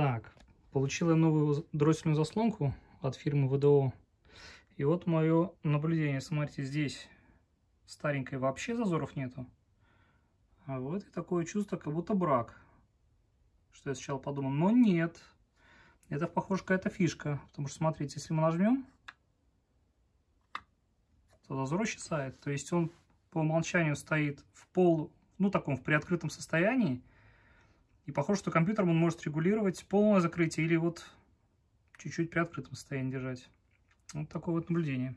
Так, получила новую дроссельную заслонку от фирмы ВДО. И вот мое наблюдение. Смотрите, здесь старенькой вообще зазоров нету. А вот и такое чувство, как будто брак. Что я сначала подумал. Но нет. Это, похоже, какая-то фишка. Потому что, смотрите, если мы нажмем, то зазор исчезает. То есть он по умолчанию стоит в пол, ну, таком, в приоткрытом состоянии. И похоже, что компьютером он может регулировать полное закрытие или вот чуть-чуть при открытом состоянии держать. Вот такое вот наблюдение.